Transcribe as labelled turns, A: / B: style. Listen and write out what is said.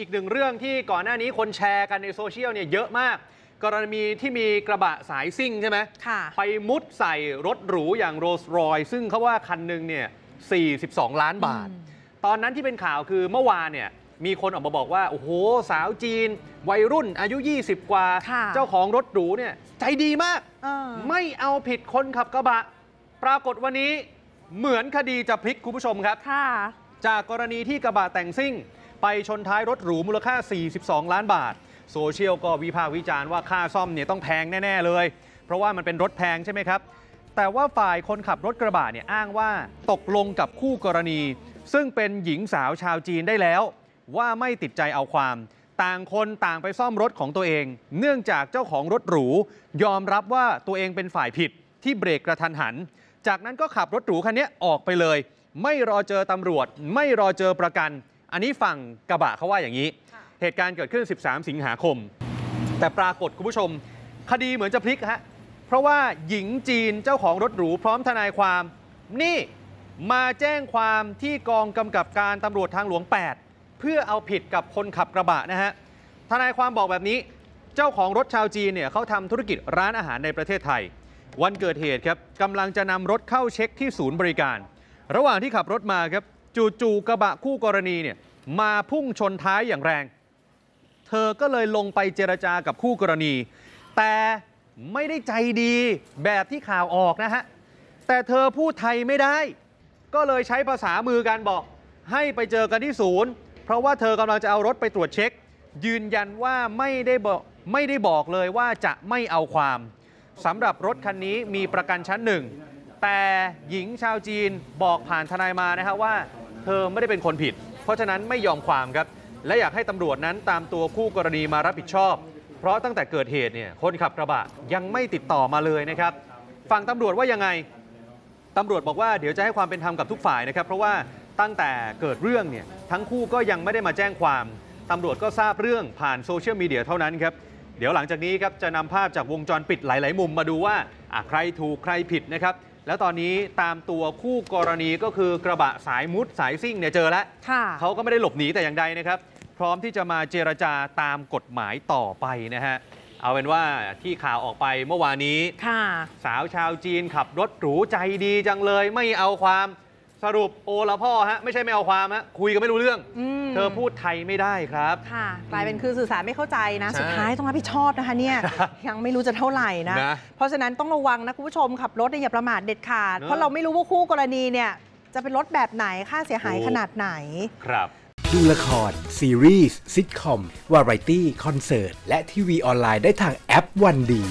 A: อีกหนึ่งเรื่องที่ก่อนหน้านี้คนแชร์กันในโซเชียลเนี่ยเยอะมาก กรณีที่มีกระบะสายซิ่งใช่ไหมค่ะไปมุดใส่รถหรูอย่างโรลส์รอย ซึ่งเขาว่าคันหนึ่งเนี่ย42 ล้านบาท ตอนนั้นที่เป็นข่าวคือเมื่อวานเนี่ยมีคนออกมาบอกว่า โอ้โหสาวจีน วัยรุ่น อายุ 20 กว่า เจ้าของรถหรูเนี่ยใจดีมากไม่เอาผิดคนขับกระบะ ปรากฏวันนี้เหมือนคดีจะพลิกคุณผู้ชมครับจากกรณีที่กระบะแต่งซิ่งไปชนท้ายรถหรูมูลค่า 42 ล้านบาท โซเชียลก็วิพากษ์วิจารณ์ว่าค่าซ่อมเนี่ยต้องแพงแน่ ๆ เลย เพราะว่ามันเป็นรถแพงใช่ไหมครับ แต่ว่าฝ่ายคนขับรถกระบะเนี่ยอ้างว่าตกลงกับคู่กรณี ซึ่งเป็นหญิงสาวชาวจีนได้แล้วว่าไม่ติดใจเอาความ ต่างคนต่างไปซ่อมรถของตัวเอง เนื่องจากเจ้าของรถหรูยอมรับว่าตัวเองเป็นฝ่ายผิดที่เบรกกระทันหัน จากนั้นก็ขับรถหรูคันนี้ออกไปเลย ไม่รอเจอตำรวจไม่รอเจอประกันอันนี้ฝั่งกระบะเขาว่าอย่างนี้ เหตุการณ์เกิดขึ้น 13 สิงหาคม แต่ปรากฏคุณผู้ชม คดีเหมือนจะพลิกฮะ เพราะว่าหญิงจีนเจ้าของรถหรูพร้อมทนายความนี่มาแจ้งความที่กองกำกับการตำรวจทางหลวง 8 เพื่อเอาผิดกับคนขับกระบะนะฮะ ทนายความบอกแบบนี้ เจ้าของรถชาวจีนเนี่ยเขาทำธุรกิจร้านอาหารในประเทศไทย วันเกิดเหตุครับกำลังจะนำรถเข้าเช็คที่ศูนย์บริการ ระหว่างที่ขับรถมาครับจู่ๆกระบะคู่กรณีเนี่ยมาพุ่งชนท้ายอย่างแรง เธอก็เลยลงไปเจรจากับคู่กรณี แต่ไม่ได้ใจดีแบบที่ข่าวออกนะฮะแต่เธอพูดไทยไม่ได้ ก็เลยใช้ภาษามือกันบอกให้ไปเจอกันที่ศูนย์ เพราะว่าเธอกำลังจะเอารถไปตรวจเช็ค ยืนยันว่าไม่ได้บอกไม่ได้บอกเลยว่าจะไม่เอาความสำหรับรถคันนี้มีประกันชั้นหนึ่งแต่หญิงชาวจีนบอกผ่านทนายมานะฮะว่าเธอไม่ได้เป็นคนผิด เพราะฉะนั้นไม่ยอมความครับ และอยากให้ตำรวจนั้นตามตัวคู่กรณีมารับผิดชอบ เพราะตั้งแต่เกิดเหตุเนี่ยคนขับกระบะยังไม่ติดต่อมาเลยนะครับ ฝั่งตำรวจว่ายังไง ตำรวจบอกว่า เดี๋ยวจะให้ความเป็นธรรมกับทุกฝ่ายนะครับ เพราะว่าตั้งแต่เกิดเรื่องเนี่ยทั้งคู่ก็ยังไม่ได้มาแจ้งความตำรวจก็ทราบเรื่องผ่านโซเชียลมีเดียเท่านั้นครับ เดี๋ยวหลังจากนี้ครับจะนำภาพจากวงจรปิดหลาย ๆ มุม มาดูว่าใครถูกใครผิดนะครับแล้วตอนนี้ตามตัวคู่กรณีก็คือกระบะสายมุดสายซิ่งเนี่ยเจอแล้ว เขาก็ไม่ได้หลบหนีแต่อย่างใดนะครับ พร้อมที่จะมาเจรจาตามกฎหมายต่อไปนะฮะ เอาเป็นว่าที่ข่าวออกไปเมื่อวานนี้สาวชาวจีนขับรถหรูใจดีจังเลยไม่เอาความสรุปโอละพ่อฮะไม่ใช่ไม่เอาความฮะคุยกันไม่รู้เรื่องอเธอพูดไทยไม่ได้ครับค่ะกลายเป็นคือสื่อสารไม่เข้าใจนะ สุดท้ายต้องรับผิดชอบนะคะเนี่ยยังไม่รู้จะเท่าไหร่นะนะเพราะฉะนั้นต้องระวังนะ คุณผู้ชมขับรถอย่าประมาทเด็ดขาด เพราะเราไม่รู้ว่าคู่กรณีเนี่ยจะเป็นรถแบบไหนค่าเสียหายขนาดไหนครับดูละครซีรีส์ซิทคอมวาไรตี้คอนเสิร์ตและทีวีออนไลน์ ได้ทางแอปวันดี